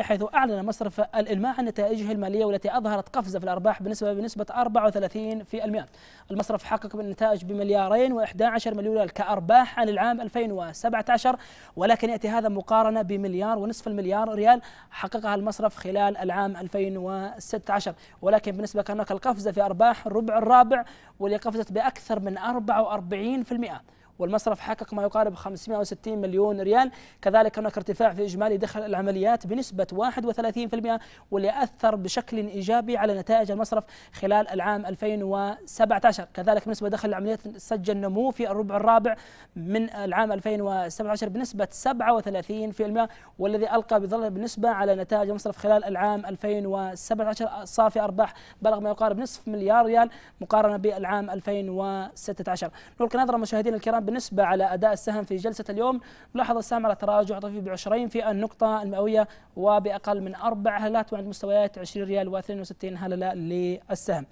حيث أعلن مصرف الإلماع عن نتائجه المالية والتي أظهرت قفزة في الأرباح بنسبة بنسبة 34% المصرف حقق بالنتائج بمليارين و11 مليون ريال كأرباح عن العام 2017 ولكن يأتي هذا مقارنة بمليار ونصف المليار ريال حققها المصرف خلال العام 2016 ولكن بالنسبة كان هناك القفزة في أرباح الربع الرابع واللي قفزت بأكثر من 44% والمصرف حقق ما يقارب 560 مليون ريال كذلك هناك ارتفاع في إجمالي دخل العمليات بنسبة 31% واللي أثر بشكل إيجابي على نتائج المصرف خلال العام 2017 كذلك بالنسبة دخل العمليات سجل نمو في الربع الرابع من العام 2017 بنسبة 37% والذي ألقى بظل بنسبه على نتائج المصرف خلال العام 2017 صافي أرباح بلغ ما يقارب نصف مليار ريال مقارنة بالعام 2016 نلقي نظرة مشاهدينا الكرام بالنسبة على أداء السهم في جلسة اليوم لاحظ السهم على تراجع طفيف ب 20 في النقطة المئوية وبأقل من أربع هلات وعند مستويات 20 ريال و62 هللة للسهم